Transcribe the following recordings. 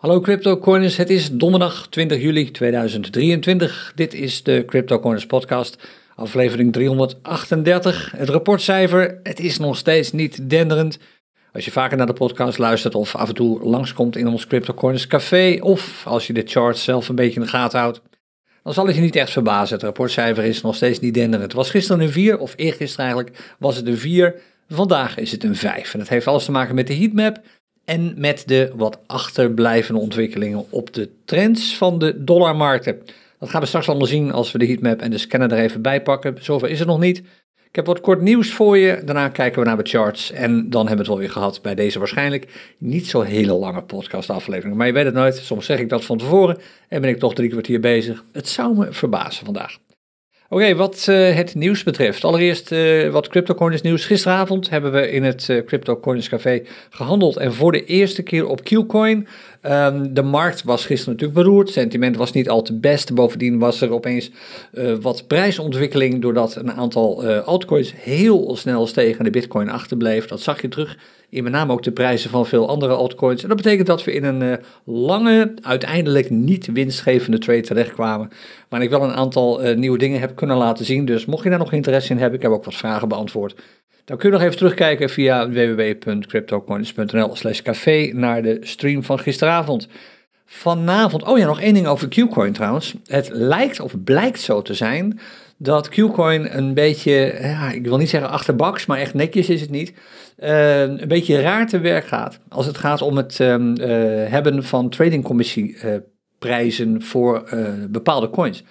Hallo CryptoCorners, het is donderdag 20 juli 2023. Dit is de CryptoCorners podcast, aflevering 338. Het rapportcijfer, het is nog steeds niet denderend. Als je vaker naar de podcast luistert of af en toe langskomt in ons CryptoCorners café... of als je de charts zelf een beetje in de gaten houdt... dan zal het je niet echt verbazen. Het rapportcijfer is nog steeds niet denderend. Het was gisteren een 4, of eergisteren eigenlijk was het een 4. Vandaag is het een 5. En dat heeft alles te maken met de heatmap en met de wat achterblijvende ontwikkelingen op de trends van de dollarmarkten. Dat gaan we straks allemaal zien als we de heatmap en de scanner er even bij pakken. Zover is het nog niet. Ik heb wat kort nieuws voor je. Daarna kijken we naar de charts. En dan hebben we het wel weer gehad bij deze waarschijnlijk niet zo hele lange podcastaflevering. Maar je weet het nooit. Soms zeg ik dat van tevoren en ben ik toch drie kwartier bezig. Het zou me verbazen vandaag. Oké, wat eh, het nieuws betreft. Allereerst uh, wat CryptoCoins nieuws. Gisteravond hebben we in het uh, CryptoCoins Café gehandeld en voor de eerste keer op Qcoin. Ehm, de markt was gisteren natuurlijk beroerd, sentiment was niet al te best. Bovendien was er opeens wat prijsontwikkeling doordat een aantal altcoins heel snel stegen en de bitcoin achterbleef. Dat zag je terug in met name ook de prijzen van veel andere altcoins. En dat betekent dat we in een eh, lange, uiteindelijk niet winstgevende trade terechtkwamen. Maar ik wel een aantal eh, nieuwe dingen heb kunnen laten zien. Dus mocht je daar nog interesse in hebben, ik heb ook wat vragen beantwoord. Dan kun je nog even terugkijken via www.cryptocoins.nl slash café naar de stream van gisteravond. Vanavond, oh ja, nog één ding over Qcoin trouwens. Het lijkt of blijkt zo te zijn dat Qcoin een beetje, ja, ik wil niet zeggen achterbaks, maar echt netjes is het niet, ehm, een beetje raar te werk gaat. Als het gaat om het ehm, eh, hebben van tradingcommissieprijzen voor eh, bepaalde coins.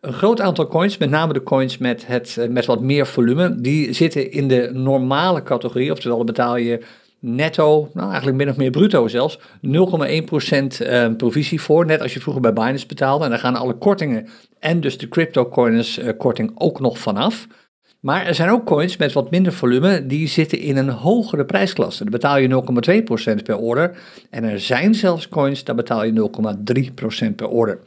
Een groot aantal coins, met name de coins met, het, eh, met wat meer volume, die zitten in de normale categorie. Oftewel, betaal je netto, nou eigenlijk min of meer bruto zelfs, 0,1% ehm, provisie voor. Net als je vroeger bij Binance betaalde. En dan gaan alle kortingen en dus de cryptocoins eh, korting ook nog vanaf. Maar er zijn ook coins met wat minder volume die zitten in een hogere prijsklasse. Dan betaal je 0,2% per order. En er zijn zelfs coins, daar betaal je 0,3% per order.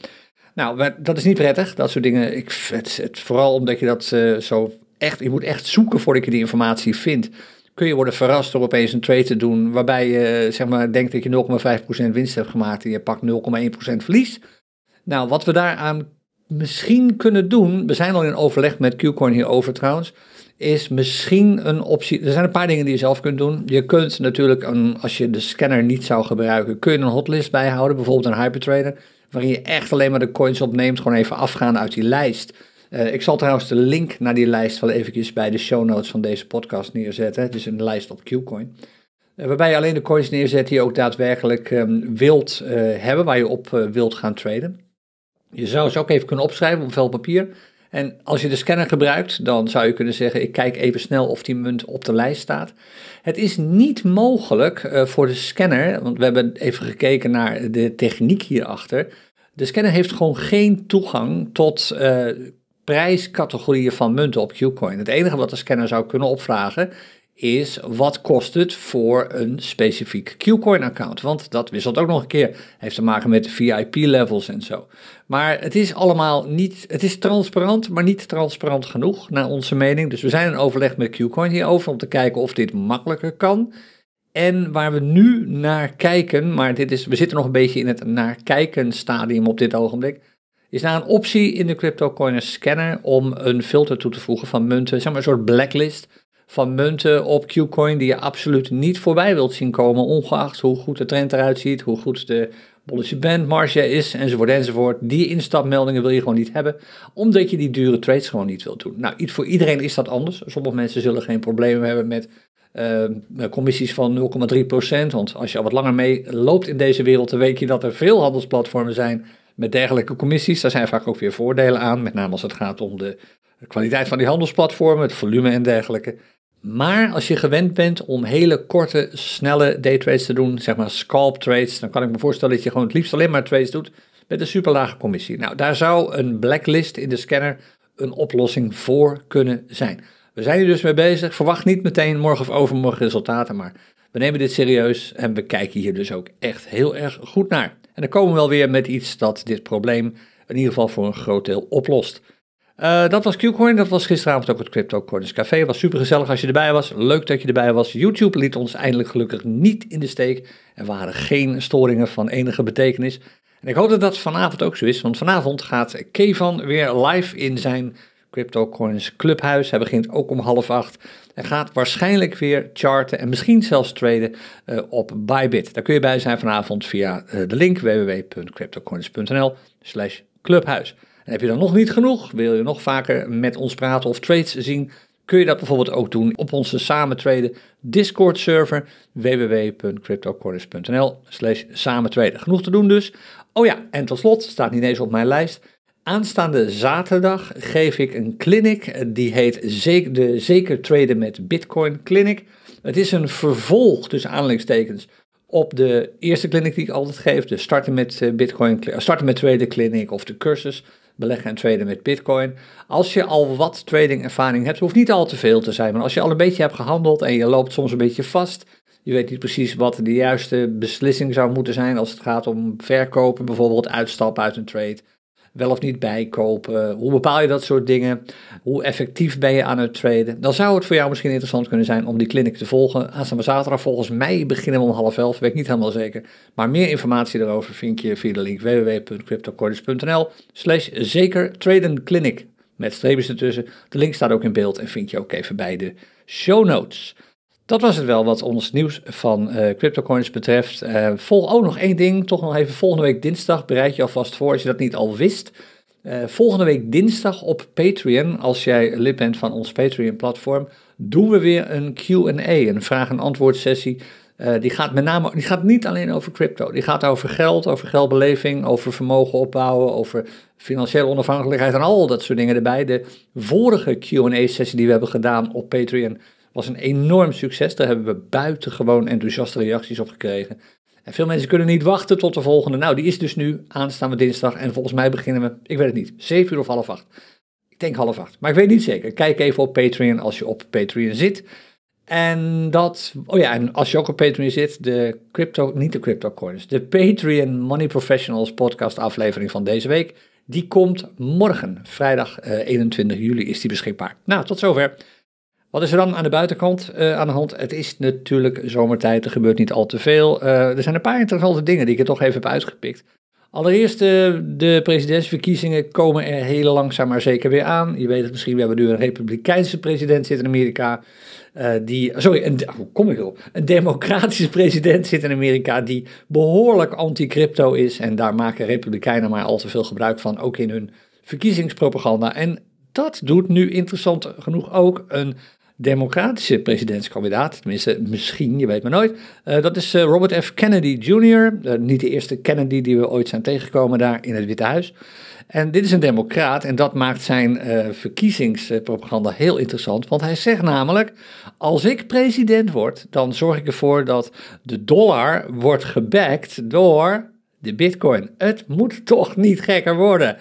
Nou, dat is niet prettig, dat soort dingen. Ik, het, het, vooral omdat je dat eh, zo echt, je moet echt zoeken voordat je die informatie vindt. Kun je worden verrast door opeens een trade te doen waarbij je zeg maar, denkt dat je 0,5% winst hebt gemaakt en je pakt 0,1% verlies. Nou, wat we daaraan misschien kunnen doen, we zijn al in overleg met Qcoin hierover trouwens, is misschien een optie. Er zijn een paar dingen die je zelf kunt doen. Je kunt natuurlijk, een, als je de scanner niet zou gebruiken, kun je een hotlist bijhouden, bijvoorbeeld een hypertrader, waarin je echt alleen maar de coins opneemt, gewoon even afgaan uit die lijst. Eh, ik zal trouwens de link naar die lijst wel eventjes bij de show notes van deze podcast neerzetten. Het is een lijst op Qcoin. Eh, waarbij je alleen de coins neerzet die je ook daadwerkelijk ehm, wilt eh, hebben, waar je op wilt gaan traden. Je zou ze ook even kunnen opschrijven op vel papier. En als je de scanner gebruikt, dan zou je kunnen zeggen: ik kijk even snel of die munt op de lijst staat. Het is niet mogelijk eh, voor de scanner, want we hebben even gekeken naar de techniek hierachter. De scanner heeft gewoon geen toegang tot uh, eh, prijscategorieën van munten op Qcoin. Het enige wat de scanner zou kunnen opvragen is wat kost het voor een specifiek Qcoin-account? Want dat wisselt ook nog een keer. Heeft te maken met VIP-levels en zo. Maar het is allemaal niet, het is transparant, maar niet transparant genoeg, naar onze mening. Dus we zijn in overleg met Qcoin hierover om te kijken of dit makkelijker kan. En waar we nu naar kijken, maar dit is, we zitten nog een beetje in het naar kijken stadium op dit ogenblik is naar een optie in de CryptoCoiners scanner om een filter toe te voegen van munten, zeg maar een soort blacklist van munten op Qcoin die je absoluut niet voorbij wilt zien komen, ongeacht hoe goed de trend eruit ziet, hoe goed de bullish bandmarge is, enzovoort, enzovoort. Die instapmeldingen wil je gewoon niet hebben, omdat je die dure trades gewoon niet wilt doen. Nou, voor iedereen is dat anders. Sommige mensen zullen geen problemen hebben met eh, commissies van 0,3%, want als je al wat langer mee loopt in deze wereld, dan weet je dat er veel handelsplatformen zijn met dergelijke commissies. Daar zijn vaak ook weer voordelen aan, met name als het gaat om de kwaliteit van die handelsplatformen, het volume en dergelijke. Maar als je gewend bent om hele korte, snelle daytrades trades te doen, zeg maar scalp trades, dan kan ik me voorstellen dat je gewoon het liefst alleen maar trades doet met een lage commissie. Nou, daar zou een blacklist in de scanner een oplossing voor kunnen zijn. We zijn hier dus mee bezig. Verwacht niet meteen morgen of overmorgen resultaten, maar we nemen dit serieus en we kijken hier dus ook echt heel erg goed naar. En dan komen we wel weer met iets dat dit probleem in ieder geval voor een groot deel oplost. Eh, dat was Qcoin, dat was gisteravond ook het Crypto Coins Café. Was super gezellig als je erbij was. Leuk dat je erbij was. YouTube liet ons eindelijk gelukkig niet in de steek. Er waren geen storingen van enige betekenis. En ik hoop dat dat vanavond ook zo is, want vanavond gaat Kevan weer live in zijn Crypto Coins Clubhuis. Hij begint ook om half acht. en gaat waarschijnlijk weer charten en misschien zelfs traden eh, op Bybit. Daar kun je bij zijn vanavond via eh, de link www.cryptocoins.nl slash clubhuis heb je dan nog niet genoeg? Wil je nog vaker met ons praten of trades zien? Kun je dat bijvoorbeeld ook doen op onze samentreden Discord server www.cryptocorners.nl slash samentreden. Genoeg te doen dus. Oh ja, en tot slot, staat niet eens op mijn lijst, Aanstaande zaterdag geef ik een clinic die heet de Zeker Traden met Bitcoin Clinic. Het is een vervolg tussen aanleidingstekens op de eerste clinic die ik altijd geef, de starten met eh, Bitcoin, eh, starten met traden clinic of de cursus beleggen en traden met Bitcoin. Als je al wat trading ervaring hebt, hoeft niet al te veel te zijn. Maar als je al een beetje hebt gehandeld en je loopt soms een beetje vast, je weet niet precies wat de juiste beslissing zou moeten zijn als het gaat om verkopen, bijvoorbeeld uitstappen uit een trade wel of niet bijkopen? Hoe bepaal je dat soort dingen? Hoe effectief ben je aan het traden? Dan zou het voor jou misschien interessant kunnen zijn om die clinic te volgen. Aanstaande zaterdag volgens mij beginnen we om half elf, weet ik niet helemaal zeker. Maar meer informatie daarover vind je via de link www.cryptocordis.nl slash zeker traden clinic met streepjes ertussen. De link staat ook in beeld en vind je ook even bij de show notes. Dat was het wel wat ons nieuws van uh, CryptoCoins betreft. Uh, volg ook nog één ding, toch nog even volgende week dinsdag. Bereid je alvast voor als je dat niet al wist. Eh, volgende week dinsdag op Patreon, als jij lid bent van ons Patreon-platform, doen we weer een QA, een vraag-en-antwoord sessie. die gaat met name, die gaat niet alleen over crypto. Die gaat over geld, over geldbeleving, over vermogen opbouwen, over financiële onafhankelijkheid en al dat soort dingen erbij. De vorige QA-sessie die we hebben gedaan op Patreon was een enorm succes. Daar hebben we buitengewoon enthousiaste reacties op gekregen. En veel mensen kunnen niet wachten tot de volgende. Nou, die is dus nu aanstaande dinsdag. En volgens mij beginnen we, ik weet het niet, 7 uur of half acht. Ik denk half acht, maar ik weet niet zeker. Kijk even op Patreon als je op Patreon zit. En dat, oh ja, en als je ook op Patreon zit, de crypto, niet de crypto coins, de Patreon Money Professionals podcast aflevering van deze week, die komt morgen, vrijdag 21 eh, juli, is die beschikbaar. Nou, tot zover. Wat is er dan aan de buitenkant eh, aan de hand? Het is natuurlijk zomertijd, er gebeurt niet al te veel. Eh, er zijn een paar interessante dingen die ik er toch even heb uitgepikt. Allereerst, uh, de presidentsverkiezingen komen er heel langzaam maar zeker weer aan. Je weet het misschien, we hebben nu een republikeinse president zit in Amerika. die, sorry, een, hoe kom ik erop? Een democratische president zit in Amerika die behoorlijk anti-crypto is. En daar maken republikeinen maar al te veel gebruik van, ook in hun verkiezingspropaganda. En dat doet nu interessant genoeg ook een democratische presidentskandidaat, tenminste misschien, je weet maar nooit. Eh, dat is eh, Robert F. Kennedy Jr., eh, niet de eerste Kennedy die we ooit zijn tegengekomen daar in het Witte Huis. En dit is een democraat en dat maakt zijn verkiezingspropaganda heel interessant, want hij zegt namelijk, als ik president word, dan zorg ik ervoor dat de dollar wordt gebackt door de bitcoin. Het moet toch niet gekker worden.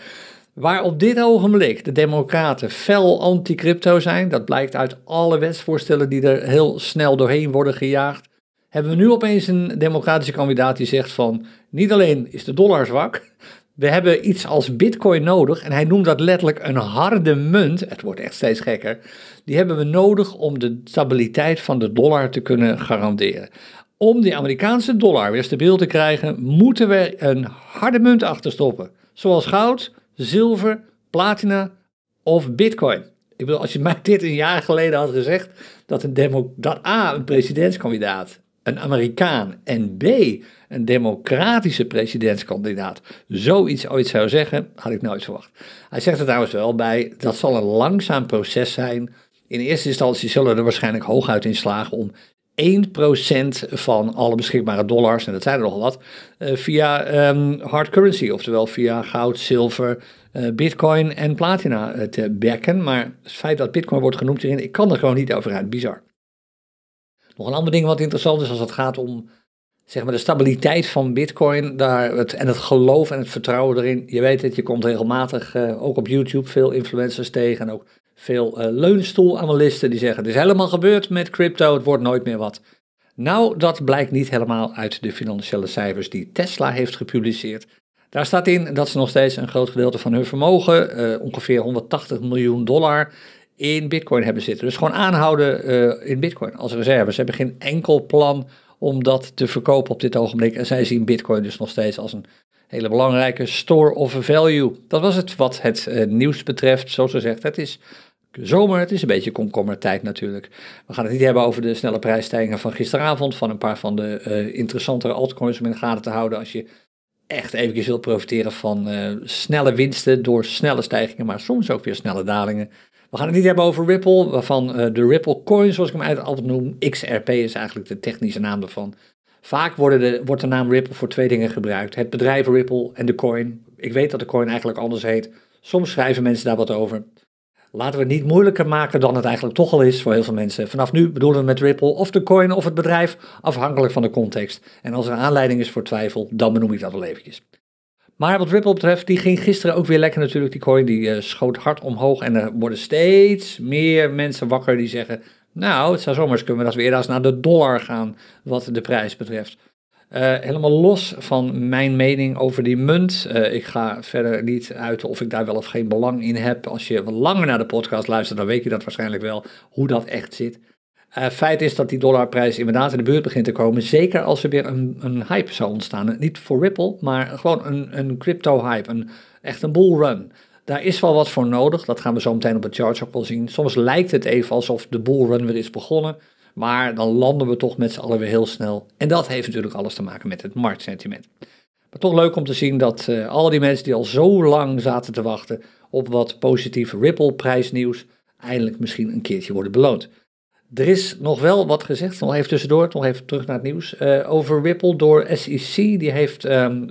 Waar op dit ogenblik de Democraten fel anti-crypto zijn, dat blijkt uit alle wetsvoorstellen die er heel snel doorheen worden gejaagd, hebben we nu opeens een democratische kandidaat die zegt van niet alleen is de dollar zwak, we hebben iets als bitcoin nodig en hij noemt dat letterlijk een harde munt, het wordt echt steeds gekker, die hebben we nodig om de stabiliteit van de dollar te kunnen garanderen. Om die Amerikaanse dollar weer stabiel te krijgen, moeten we een harde munt achterstoppen, zoals goud zilver, platina of bitcoin. Ik bedoel, als je mij dit een jaar geleden had gezegd, dat, een demo, dat A, een presidentskandidaat, een Amerikaan, en B, een democratische presidentskandidaat, zoiets ooit zou zeggen, had ik nooit verwacht. Hij zegt er trouwens wel bij, dat zal een langzaam proces zijn. In eerste instantie zullen er waarschijnlijk hooguit in slagen om 1% van alle beschikbare dollars, en dat zijn er nogal wat, eh, via um, hard currency, oftewel via goud, zilver, eh, bitcoin en platina eh, te bekken. Maar het feit dat bitcoin wordt genoemd hierin, ik kan er gewoon niet over uit. Bizar. Nog een ander ding wat interessant is als het gaat om zeg maar, de stabiliteit van bitcoin daar, het, en het geloof en het vertrouwen erin. Je weet het, je komt regelmatig ook op YouTube veel influencers tegen en ook veel uh, eh, leunstoelanalisten die zeggen: het is helemaal gebeurd met crypto, het wordt nooit meer wat. Nou, dat blijkt niet helemaal uit de financiële cijfers die Tesla heeft gepubliceerd. Daar staat in dat ze nog steeds een groot gedeelte van hun vermogen, eh, ongeveer 180 miljoen dollar, in Bitcoin hebben zitten. Dus gewoon aanhouden eh, in Bitcoin als reserve. Ze hebben geen enkel plan om dat te verkopen op dit ogenblik. En zij zien Bitcoin dus nog steeds als een hele belangrijke store of value. Dat was het wat het nieuws betreft. Zoals zegt, het is zomer. Het is een beetje komkommertijd natuurlijk. We gaan het niet hebben over de snelle prijsstijgingen van gisteravond. Van een paar van de eh, interessantere altcoins om in de gaten te houden. Als je echt eventjes wilt profiteren van eh, snelle winsten door snelle stijgingen. Maar soms ook weer snelle dalingen. We gaan het niet hebben over Ripple. Waarvan eh, de Ripple coin, zoals ik hem altijd noem. XRP is eigenlijk de technische naam daarvan. Vaak de, wordt de naam Ripple voor twee dingen gebruikt. Het bedrijf Ripple en de coin. Ik weet dat de coin eigenlijk anders heet. Soms schrijven mensen daar wat over. Laten we het niet moeilijker maken dan het eigenlijk toch al is voor heel veel mensen. Vanaf nu bedoelen we met Ripple of de coin of het bedrijf, afhankelijk van de context. En als er aanleiding is voor twijfel, dan benoem ik dat wel eventjes. Maar wat Ripple betreft, die ging gisteren ook weer lekker natuurlijk. Die coin die eh, schoot hard omhoog en er worden steeds meer mensen wakker die zeggen... Nou, het zou zomaar kunnen dat we eerder eens naar de dollar gaan wat de prijs betreft. Eh, helemaal los van mijn mening over die munt. Eh, ik ga verder niet uiten of ik daar wel of geen belang in heb. Als je wat langer naar de podcast luistert, dan weet je dat waarschijnlijk wel, hoe dat echt zit. Uh, feit is dat die dollarprijs inderdaad in de buurt begint te komen. Zeker als er weer een, een hype zou ontstaan. Niet voor Ripple, maar gewoon een, een crypto-hype. Een, echt een bull run. Daar is wel wat voor nodig. Dat gaan we zo meteen op het charts ook wel zien. Soms lijkt het even alsof de bull run weer is begonnen. Maar dan landen we toch met z'n allen weer heel snel. En dat heeft natuurlijk alles te maken met het marktsentiment. Maar toch leuk om te zien dat eh, al die mensen die al zo lang zaten te wachten op wat positief Ripple prijsnieuws, eindelijk misschien een keertje worden beloond. Er is nog wel wat gezegd, nog even tussendoor, nog even terug naar het nieuws, eh, over Ripple door SEC. Die heeft um,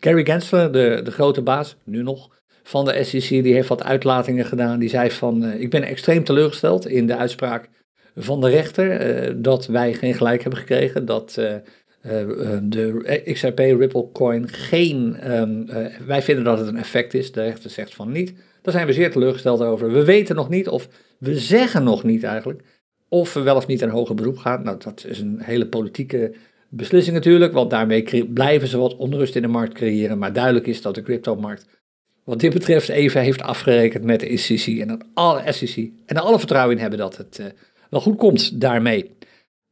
Gary Gensler, de, de grote baas, nu nog, van de SEC, die heeft wat uitlatingen gedaan. Die zei van, ik ben extreem teleurgesteld in de uitspraak van de rechter eh, dat wij geen gelijk hebben gekregen, dat eh, eh, de XRP Ripple Coin geen. Ehm, wij vinden dat het een effect is, de rechter zegt van niet. Daar zijn we zeer teleurgesteld over. We weten nog niet, of we zeggen nog niet eigenlijk, of we wel of niet een hoger beroep gaan. Nou, dat is een hele politieke beslissing natuurlijk, want daarmee blijven ze wat onrust in de markt creëren. Maar duidelijk is dat de cryptomarkt wat dit betreft even heeft afgerekend met de SEC en dat alle SEC en alle vertrouwen in hebben dat het wel goed komt daarmee.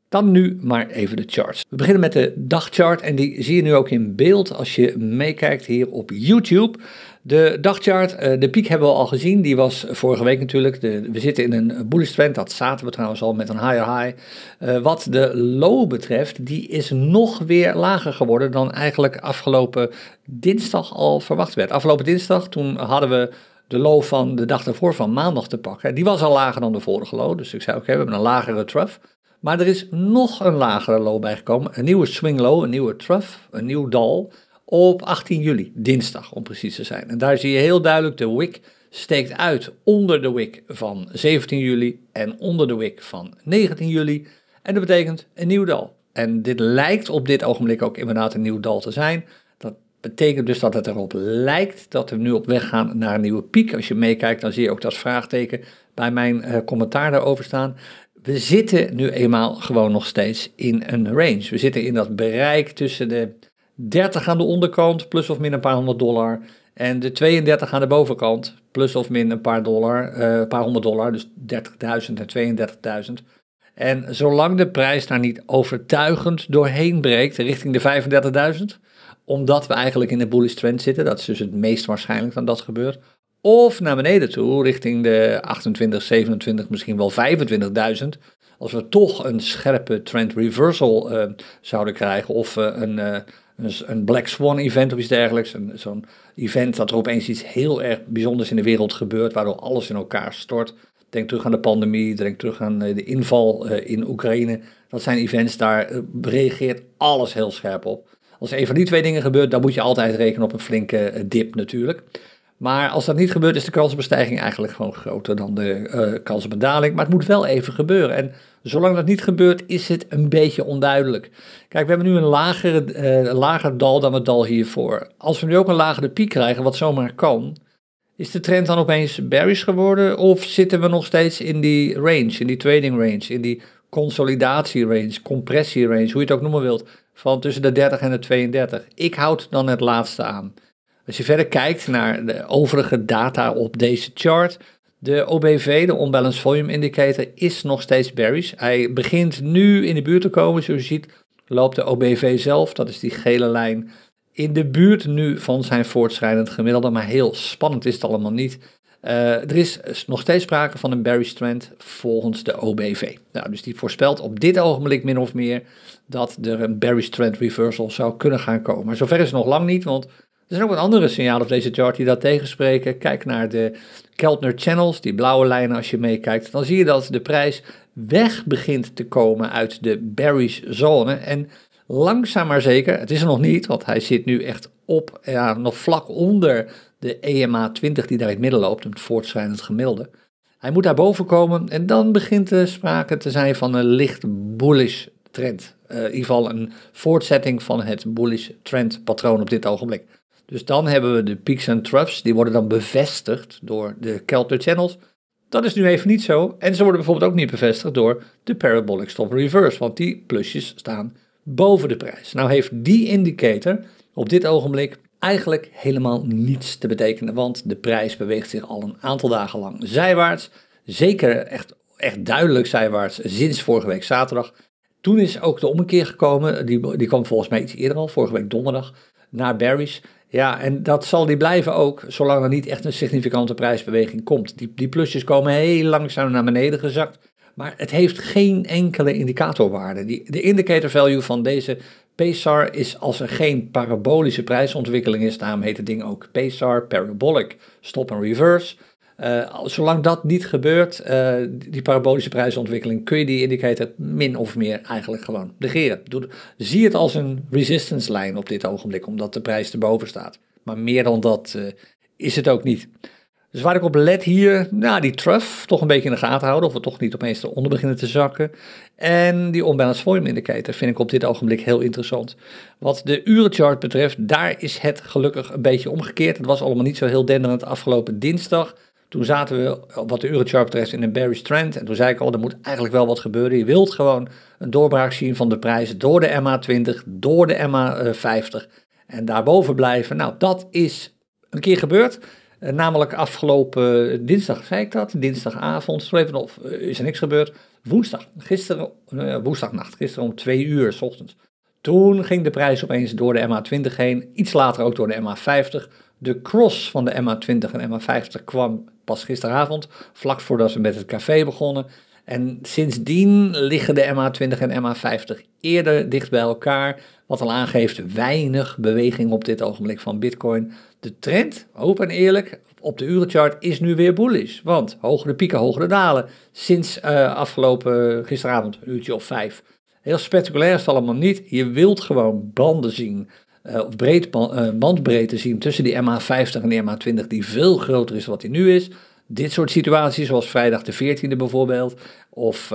Dan nu maar even de charts. We beginnen met de dagchart en die zie je nu ook in beeld als je meekijkt hier op YouTube. De dagchart, eh, de piek hebben we al gezien, die was vorige week natuurlijk. De, we zitten in een bullish trend, dat zaten we trouwens al met een higher high. Eh, wat de low betreft, die is nog weer lager geworden dan eigenlijk afgelopen dinsdag al verwacht werd. Afgelopen dinsdag, toen hadden we de low van de dag daarvoor van maandag te pakken. Die was al lager dan de vorige low. Dus ik zei: Oké, we hebben een lagere trough. Maar er is nog een lagere low bijgekomen. Een nieuwe swing low, een nieuwe trough, een nieuw dal. Op 18 juli, dinsdag om precies te zijn. En daar zie je heel duidelijk de wick steekt uit onder de wick van 17 juli en onder de wick van 19 juli. En dat betekent een nieuw dal. En dit lijkt op dit ogenblik ook inderdaad een nieuw dal te zijn betekent dus dat het erop lijkt dat we nu op weg gaan naar een nieuwe piek. Als je meekijkt, dan zie je ook dat vraagteken bij mijn eh, commentaar daarover staan. We zitten nu eenmaal gewoon nog steeds in een range. We zitten in dat bereik tussen de 30 aan de onderkant, plus of min een paar honderd dollar. En de 32 aan de bovenkant, plus of min een paar dollar, eh, een paar honderd dollar, dus 30.000 en 32.000. En zolang de prijs daar niet overtuigend doorheen breekt richting de 35.000, omdat we eigenlijk in de bullish trend zitten, dat is dus het meest waarschijnlijk dat dat gebeurt. Of naar beneden toe, richting de 28, 27, misschien wel 25.000. Als we toch een scherpe trend reversal eh, zouden krijgen, of eh, een, eh, een, een, Black Swan event of iets dergelijks. Zo'n event dat er opeens iets heel erg bijzonders in de wereld gebeurt, waardoor alles in elkaar stort. Denk terug aan de pandemie, denk terug aan de inval in Oekraïne. Dat zijn events, daar reageert alles heel scherp op. Als een van die twee dingen gebeurt, dan moet je altijd rekenen op een flinke eh, dip natuurlijk. Maar als dat niet gebeurt, is de kans op een stijging eigenlijk gewoon groter dan de eh, kans op een daling. Maar het moet wel even gebeuren. En zolang dat niet gebeurt, is het een beetje onduidelijk. Kijk, we hebben nu een lager, uh, eh, lager dal dan het dal hiervoor. Als we nu ook een lagere piek krijgen, wat zomaar kan, is de trend dan opeens bearish geworden? Of zitten we nog steeds in die range, in die trading range, in die consolidatie range, compressie range, hoe je het ook noemen wilt? van tussen de 30 en de 32. Ik houd dan het laatste aan. Als je verder kijkt naar de overige data op deze chart, de OBV, de Unbalanced Volume Indicator, is nog steeds bearish. Hij begint nu in de buurt te komen. Zoals je ziet loopt de OBV zelf, dat is die gele lijn, in de buurt nu van zijn voortschrijdend gemiddelde. Maar heel spannend is het allemaal niet. Eh, er is nog steeds sprake van een bearish trend volgens de OBV. Nou, dus die voorspelt op dit ogenblik min of meer dat er een bearish trend reversal zou kunnen gaan komen. Maar zover is het nog lang niet, want er zijn ook wat andere signalen op deze chart die dat tegenspreken. Kijk naar de Keltner Channels, die blauwe lijnen als je meekijkt. Dan zie je dat de prijs weg begint te komen uit de bearish zone. En langzaam maar zeker, het is er nog niet, want hij zit nu echt op, ja, nog vlak onder de EMA20 die daar in het midden loopt, het voortschrijdend gemiddelde. Hij moet daar boven komen en dan begint er sprake te zijn van een licht bullish trend. Eh, in ieder geval een voortzetting van het bullish trend patroon op dit ogenblik. Dus dan hebben we de peaks en troughs, die worden dan bevestigd door de Keltner channels. Dat is nu even niet zo. En ze worden bijvoorbeeld ook niet bevestigd door de parabolic stop reverse, want die plusjes staan boven de prijs. Nou heeft die indicator op dit ogenblik eigenlijk helemaal niets te betekenen, want de prijs beweegt zich al een aantal dagen lang zijwaarts. Zeker echt, echt duidelijk zijwaarts sinds vorige week zaterdag. Toen is ook de ommekeer gekomen, die, die kwam volgens mij iets eerder al, vorige week donderdag, naar Barry's. Ja, en dat zal die blijven ook, zolang er niet echt een significante prijsbeweging komt. Die, die plusjes komen heel langzaam naar beneden gezakt. Maar het heeft geen enkele indicatorwaarde. Die, de indicator value van deze Pesar is als er geen parabolische prijsontwikkeling is, daarom heet het ding ook Pesar, Parabolic Stop and Reverse. Eh, zolang dat niet gebeurt, eh, die parabolische prijsontwikkeling, kun je die indicator min of meer eigenlijk gewoon negeren. Doe, zie het als een resistance lijn op dit ogenblik, omdat de prijs erboven staat. Maar meer dan dat eh, is het ook niet. Dus waar ik op let hier, nou, die truff toch een beetje in de gaten houden. Of we toch niet opeens eronder beginnen te zakken. En die onbalanced volume indicator vind ik op dit ogenblik heel interessant. Wat de urenchart betreft, daar is het gelukkig een beetje omgekeerd. Het was allemaal niet zo heel denderend afgelopen dinsdag. Toen zaten we, wat de urenchart betreft, in een bearish trend. En toen zei ik al, er moet eigenlijk wel wat gebeuren. Je wilt gewoon een doorbraak zien van de prijzen door de MA20, door de MA50. Eh, en daarboven blijven. Nou, dat is een keer gebeurd. Eh, namelijk afgelopen dinsdag, zei ik dat, dinsdagavond, of eh, is er niks gebeurd. Woensdag, gisteren, eh, woensdagnacht, gisteren om twee uur s ochtends. Toen ging de prijs opeens door de MA20 heen, iets later ook door de MA50. De cross van de MA20 en MA50 kwam pas gisteravond, vlak voordat we met het café begonnen. En sindsdien liggen de MA20 en MA50 eerder dicht bij elkaar, wat al aangeeft weinig beweging op dit ogenblik van Bitcoin de trend, open en eerlijk, op de urenchart is nu weer bullish. Want hogere pieken, hogere dalen sinds eh, afgelopen eh, gisteravond, een uurtje of vijf. Heel spectaculair is het allemaal niet. Je wilt gewoon banden zien, eh, of bandbreedte zien tussen die MA50 en die MA20, die veel groter is dan wat die nu is. Dit soort situaties, zoals vrijdag de 14e bijvoorbeeld, of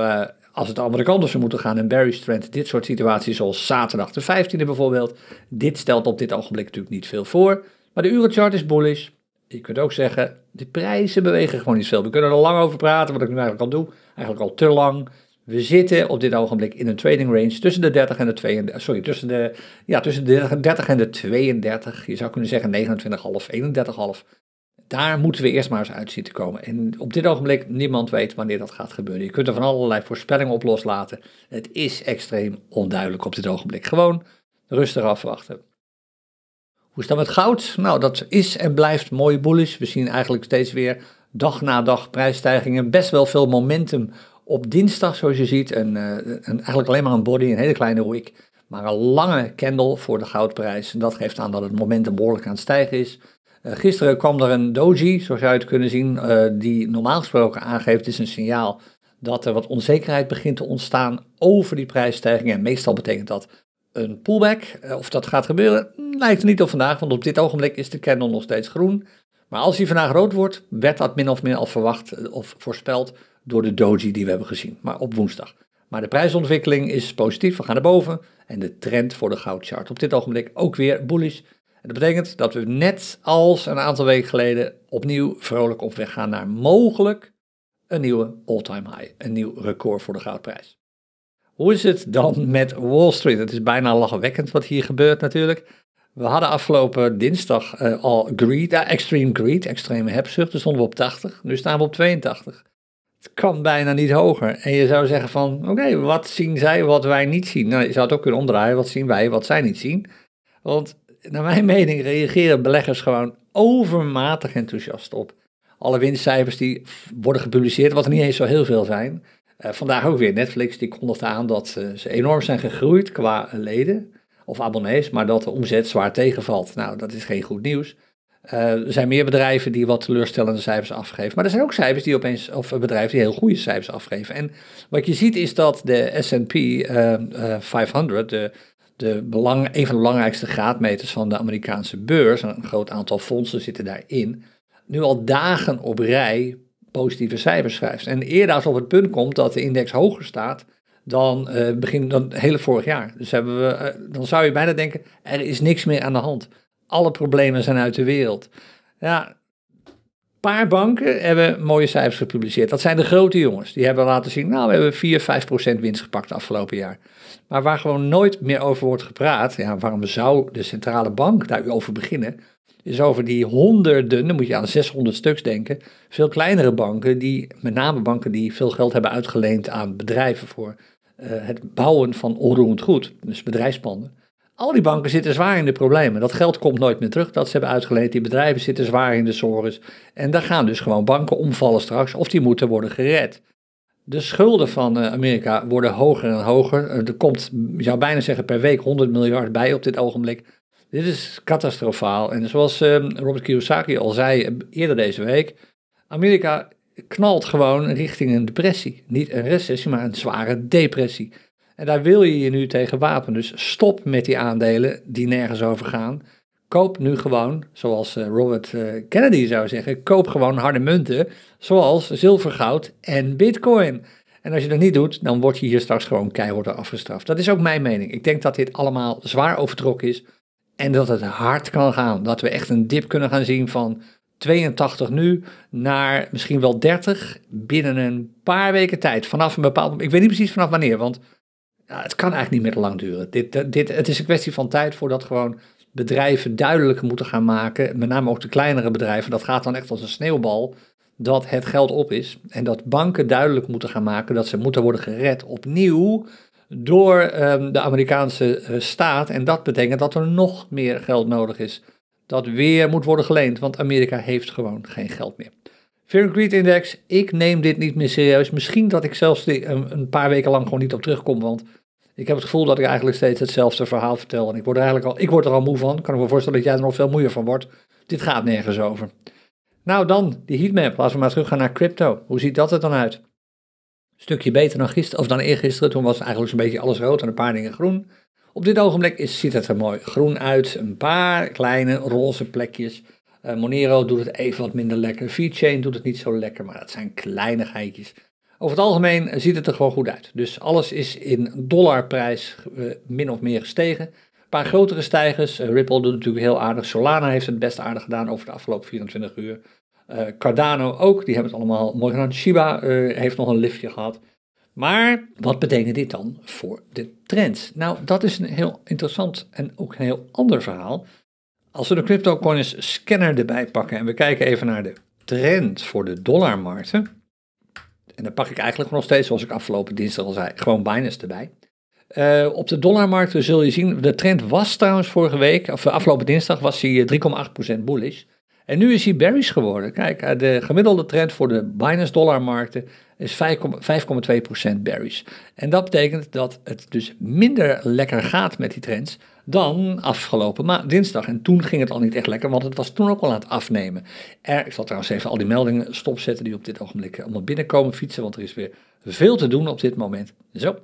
als het de andere kant op zou moeten gaan, een bearish trend, dit soort situaties, zoals zaterdag de 15e bijvoorbeeld. Dit stelt op dit ogenblik natuurlijk niet veel voor. Maar de urenchart is bullish. Je kunt ook zeggen, de prijzen bewegen gewoon niet veel. We kunnen er lang over praten, wat ik nu eigenlijk al doe. Eigenlijk al te lang. We zitten op dit ogenblik in een trading range tussen de 30 en de 32. Eh, sorry, tussen de, ja, tussen de 30, 30 en de 32. Je zou kunnen zeggen 29,5, 31,5. Daar moeten we eerst maar eens uit zien te komen. En op dit ogenblik, niemand weet wanneer dat gaat gebeuren. Je kunt er van allerlei voorspellingen op loslaten. Het is extreem onduidelijk op dit ogenblik. Gewoon rustig afwachten. Hoe is het met goud? Nou, dat is en blijft mooi bullish. We zien eigenlijk steeds weer dag na dag prijsstijgingen. Best wel veel momentum op dinsdag, zoals je ziet. Eh, en, eigenlijk alleen maar een body, een hele kleine wick. Maar een lange candle voor de goudprijs. En dat geeft aan dat het momentum behoorlijk aan het stijgen is. Eh, gisteren kwam er een doji, zoals je het kunnen zien, eh, die normaal gesproken aangeeft is een signaal dat er wat onzekerheid begint te ontstaan over die prijsstijgingen. En meestal betekent dat een pullback. Eh, of dat gaat gebeuren, lijkt er niet op vandaag, want op dit ogenblik is de candle nog steeds groen. Maar als die vandaag rood wordt, werd dat min of meer al verwacht eh, of voorspeld door de doji die we hebben gezien, maar op woensdag. Maar de prijsontwikkeling is positief, we gaan naar boven. En de trend voor de goudchart op dit ogenblik ook weer bullish. En dat betekent dat we net als een aantal weken geleden opnieuw vrolijk op weg gaan naar mogelijk een nieuwe all-time high. Een nieuw record voor de goudprijs. Hoe is het dan met Wall Street? Het is bijna lachwekkend wat hier gebeurt natuurlijk. We hadden afgelopen dinsdag eh, al greed, eh, extreme greed, extreme hebzucht. Toen stonden we op 80, nu staan we op 82. Het kan bijna niet hoger. En je zou zeggen van, oké, wat zien zij wat wij niet zien? Nou, je zou het ook kunnen omdraaien, wat zien wij wat zij niet zien? Want naar mijn mening reageren beleggers gewoon overmatig enthousiast op. Alle winstcijfers die worden gepubliceerd, wat er niet eens zo heel veel zijn... Uh, vandaag ook weer Netflix, die kondigt aan dat eh, ze enorm zijn gegroeid qua eh, leden of abonnees, maar dat de omzet zwaar tegenvalt. Nou, dat is geen goed nieuws. er zijn meer bedrijven die wat teleurstellende cijfers afgeven. Maar er zijn ook cijfers die opeens, of bedrijven die heel goede cijfers afgeven. En wat je ziet is dat de SP 500, de, de belang, een van de belangrijkste graadmeters van de Amerikaanse beurs, een groot aantal fondsen zitten daarin, nu al dagen op rij positieve cijfers schrijft. En eerder als op het punt komt dat de index hoger staat dan uh, begin dan hele vorig jaar. Dus hebben we, eh, dan zou je bijna denken, er is niks meer aan de hand. Alle problemen zijn uit de wereld. Ja, paar banken hebben mooie cijfers gepubliceerd. Dat zijn de grote jongens. Die hebben laten zien, nou, we hebben 4, 5 procent winst gepakt afgelopen jaar. Maar waar gewoon nooit meer over wordt gepraat, ja, waarom zou de centrale bank daarover beginnen? is over die honderden, dan moet je aan 600 stuks denken, veel kleinere banken, die, met name banken die veel geld hebben uitgeleend aan bedrijven voor eh, het bouwen van onroerend goed, dus bedrijfspanden. Al die banken zitten zwaar in de problemen. Dat geld komt nooit meer terug dat ze hebben uitgeleend. Die bedrijven zitten zwaar in de sores. En daar gaan dus gewoon banken omvallen straks of die moeten worden gered. De schulden van eh, Amerika worden hoger en hoger. Eh, er komt, je zou bijna zeggen, per week 100 miljard bij op dit ogenblik. Dit is catastrofaal. En zoals ehm, Robert Kiyosaki al zei eh, eerder deze week, Amerika knalt gewoon richting een depressie. Niet een recessie, maar een zware depressie. En daar wil je je nu tegen wapen. Dus stop met die aandelen die nergens over gaan. Koop nu gewoon, zoals eh, Robert eh, Kennedy zou zeggen, koop gewoon harde munten, zoals zilver, goud en bitcoin. En als je dat niet doet, dan word je hier straks gewoon keihard afgestraft. Dat is ook mijn mening. Ik denk dat dit allemaal zwaar overtrokken is. En dat het hard kan gaan. Dat we echt een dip kunnen gaan zien van 82 nu naar misschien wel 30 binnen een paar weken tijd. Vanaf een bepaald moment, Ik weet niet precies vanaf wanneer, want het kan eigenlijk niet meer lang duren. Dit, dit, het is een kwestie van tijd voordat gewoon bedrijven duidelijk moeten gaan maken. Met name ook de kleinere bedrijven. Dat gaat dan echt als een sneeuwbal. Dat het geld op is. En dat banken duidelijk moeten gaan maken dat ze moeten worden gered opnieuw door ehm, de Amerikaanse eh, staat. En dat betekent dat er nog meer geld nodig is. Dat weer moet worden geleend, want Amerika heeft gewoon geen geld meer. Fear Greed Index, ik neem dit niet meer serieus. Misschien dat ik zelfs ehm, een paar weken lang gewoon niet op terugkom, want ik heb het gevoel dat ik eigenlijk steeds hetzelfde verhaal vertel. En ik word er, eigenlijk al, ik word er al moe van. Kan ik me voorstellen dat jij er nog veel moeier van wordt. Dit gaat nergens over. Nou dan, die heatmap. Laten we maar terug gaan naar crypto. Hoe ziet dat er dan uit? stukje beter dan gisteren, of dan eergisteren. Toen was eigenlijk zo'n beetje alles rood en een paar dingen groen. Op dit ogenblik is, ziet het er mooi groen uit. Een paar kleine roze plekjes. Eh, Monero doet het even wat minder lekker. chain doet het niet zo lekker, maar dat zijn geitjes. Over het algemeen eh, ziet het er gewoon goed uit. Dus alles is in dollarprijs eh, min of meer gestegen. Een paar grotere stijgers. Ripple doet natuurlijk heel aardig. Solana heeft het best aardig gedaan over de afgelopen 24 uur. Eh, Cardano ook, die hebben het allemaal mooi gedaan. Shiba eh, heeft nog een liftje gehad. Maar wat betekent dit dan voor de trend? Nou, dat is een heel interessant en ook een heel ander verhaal. Als we de CryptoCoins scanner erbij pakken en we kijken even naar de trend voor de dollarmarkten. En dan pak ik eigenlijk nog steeds, zoals ik afgelopen dinsdag al zei, gewoon Binance erbij. Eh, op de dollarmarkten zul je zien, de trend was trouwens vorige week, of afgelopen dinsdag was hij 3,8% bullish. En nu is hij bearish geworden. Kijk, eh, de gemiddelde trend voor de Binance dollarmarkten is 5,2% bearish. En dat betekent dat het dus minder lekker gaat met die trends dan afgelopen ma dinsdag. En toen ging het al niet echt lekker, want het was toen ook al aan het afnemen. Er, ik zal trouwens even al die meldingen stopzetten die op dit ogenblik eh, allemaal binnenkomen fietsen, want er is weer veel te doen op dit moment. Zo.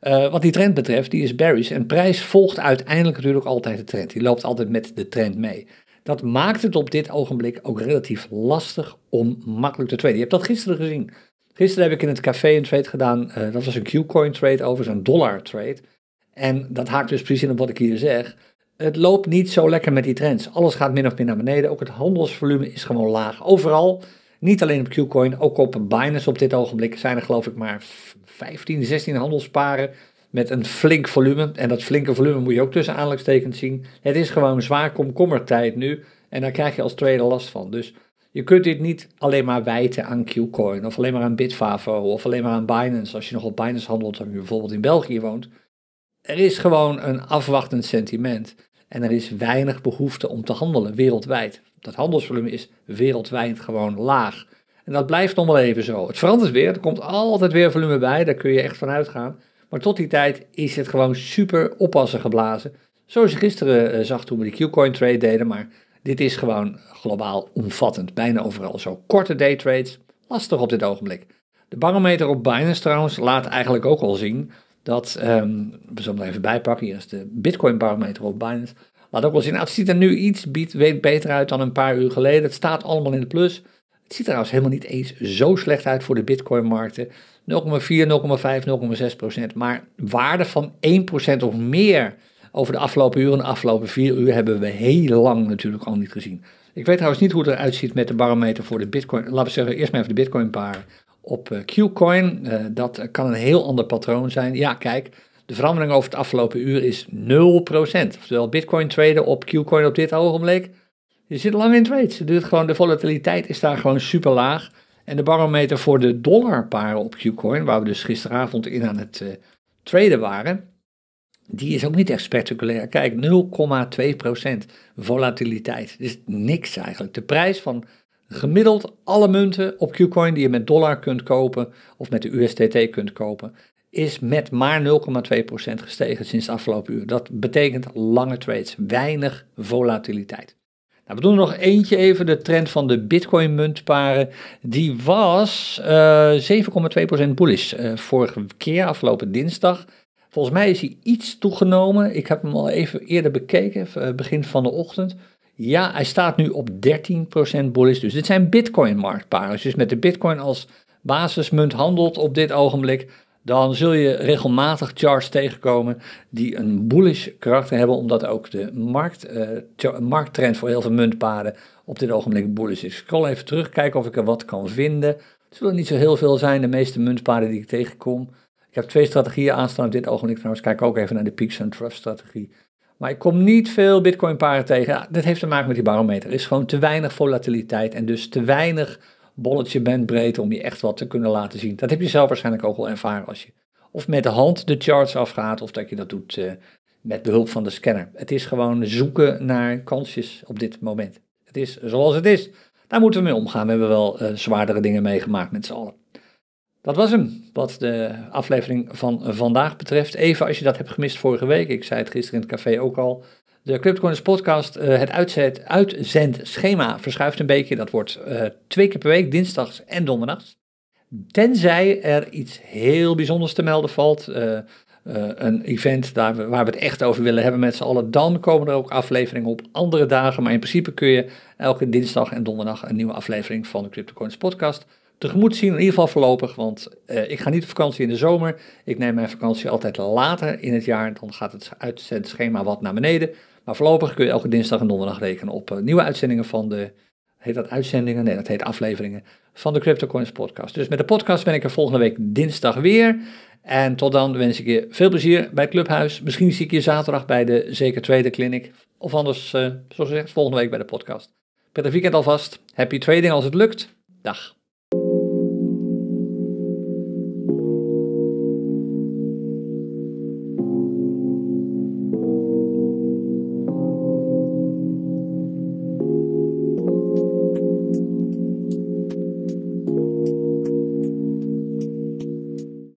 Eh, wat die trend betreft, die is bearish. En prijs volgt uiteindelijk natuurlijk altijd de trend. Die loopt altijd met de trend mee. Dat maakt het op dit ogenblik ook relatief lastig om makkelijk te traden. Je hebt dat gisteren gezien. Gisteren heb ik in het café een trade gedaan. Eh, dat was een Qcoin trade over zo'n dollar trade. En dat haakt dus precies in op wat ik hier zeg. Het loopt niet zo lekker met die trends. Alles gaat min of meer naar beneden. Ook het handelsvolume is gewoon laag. Overal, niet alleen op Qcoin. ook op Binance op dit ogenblik zijn er geloof ik maar 15, 16 handelsparen met een flink volume. En dat flinke volume moet je ook tussen aanleidingstekens zien. Het is gewoon zwaar komkommertijd nu. En daar krijg je als trader last van. Dus je kunt dit niet alleen maar wijten aan Qcoin of alleen maar aan Bitfavo of alleen maar aan Binance. Als je nog op Binance handelt en je bijvoorbeeld in België woont. Er is gewoon een afwachtend sentiment. En er is weinig behoefte om te handelen wereldwijd. Dat handelsvolume is wereldwijd gewoon laag. En dat blijft nog wel even zo. Het verandert weer, er komt altijd weer volume bij, daar kun je echt van uitgaan. Maar tot die tijd is het gewoon super oppassen geblazen. Zoals je gisteren eh, zag toen we die Qcoin trade deden. Maar dit is gewoon globaal omvattend. Bijna overal zo. Korte daytrades, lastig op dit ogenblik. De barometer op Binance trouwens laat eigenlijk ook al zien dat, um, we zullen er even bijpakken, hier is de Bitcoin barometer op Binance. Laat ook wel zien, nou, het ziet er nu iets beter uit dan een paar uur geleden. Het staat allemaal in de plus. Het ziet er trouwens helemaal niet eens zo slecht uit voor de Bitcoin-markten 0,4, 0,5, 0,6 procent. Maar waarde van 1 procent of meer over de afgelopen uur en de afgelopen vier uur hebben we heel lang natuurlijk al niet gezien. Ik weet trouwens niet hoe het eruit ziet met de barometer voor de bitcoin. Laten we zeggen, eerst maar even de bitcoin paar op eh, Qcoin. Eh, dat kan een heel ander patroon zijn. Ja, kijk, de verandering over het afgelopen uur is 0%. Oftewel, bitcoin traden op Qcoin op dit ogenblik je zit lang in trades. Doet gewoon, de volatiliteit is daar gewoon super laag. En de barometer voor de dollarparen op Qcoin, waar we dus gisteravond in aan het uh, traden waren, die is ook niet echt spectaculair. Kijk, 0,2% volatiliteit. Dus niks eigenlijk. De prijs van gemiddeld alle munten op Qcoin die je met dollar kunt kopen of met de USDT kunt kopen, is met maar 0,2% gestegen sinds de afgelopen uur. Dat betekent lange trades, weinig volatiliteit. Nou, we doen er nog eentje even, de trend van de bitcoin muntparen. Die was uh, eh, 7,2% bullish eh, vorige keer, afgelopen dinsdag. Volgens mij is hij iets toegenomen. Ik heb hem al even eerder bekeken, eh, begin van de ochtend. Ja, hij staat nu op 13% bullish. Dus dit zijn bitcoin marktparen. Dus met de bitcoin als basismunt handelt op dit ogenblik dan zul je regelmatig charts tegenkomen die een bullish karakter hebben, omdat ook de markt, eh, markttrend voor heel veel muntparen op dit ogenblik bullish is. Ik scroll even terug, kijken of ik er wat kan vinden. Het zullen niet zo heel veel zijn, de meeste muntparen die ik tegenkom. Ik heb twee strategieën aanstaan op dit ogenblik trouwens. Kijk ook even naar de Peaks and Trust strategie. Maar ik kom niet veel bitcoin paren tegen. dat heeft te maken met die barometer. Er is gewoon te weinig volatiliteit en dus te weinig bolletje bent breed om je echt wat te kunnen laten zien. Dat heb je zelf waarschijnlijk ook al ervaren als je of met de hand de charts afgaat of dat je dat doet eh, met behulp van de scanner. Het is gewoon zoeken naar kansjes op dit moment. Het is zoals het is. Daar moeten we mee omgaan. We hebben wel eh, zwaardere dingen meegemaakt met z'n allen. Dat was hem, wat de aflevering van vandaag betreft. Even als je dat hebt gemist vorige week. Ik zei het gisteren in het café ook al. De CryptoCoins podcast, eh, het uitzet, uitzendschema verschuift een beetje. Dat wordt eh, twee keer per week, dinsdags en donderdags. Tenzij er iets heel bijzonders te melden valt. Eh, een event daar waar we het echt over willen hebben met z'n allen. Dan komen er ook afleveringen op andere dagen. Maar in principe kun je elke dinsdag en donderdag een nieuwe aflevering van de CryptoCoins podcast tegemoet zien. In ieder geval voorlopig, want ik ga niet op vakantie in de zomer. Ik neem mijn vakantie altijd later in het jaar. Dan gaat het uitzendschema wat naar beneden. Maar voorlopig kun je elke dinsdag en donderdag rekenen op eh, nieuwe uitzendingen van de. Heet dat uitzendingen? Nee, dat heet afleveringen van de CryptoCoins podcast. Dus met de podcast ben ik er volgende week dinsdag weer. En tot dan wens ik je veel plezier bij het clubhuis. Misschien zie ik je zaterdag bij de Zeker Tweede Clinic. Of anders, uh, zoals gezegd, volgende week bij de podcast. Prettig weekend alvast. Happy trading als het lukt. Dag.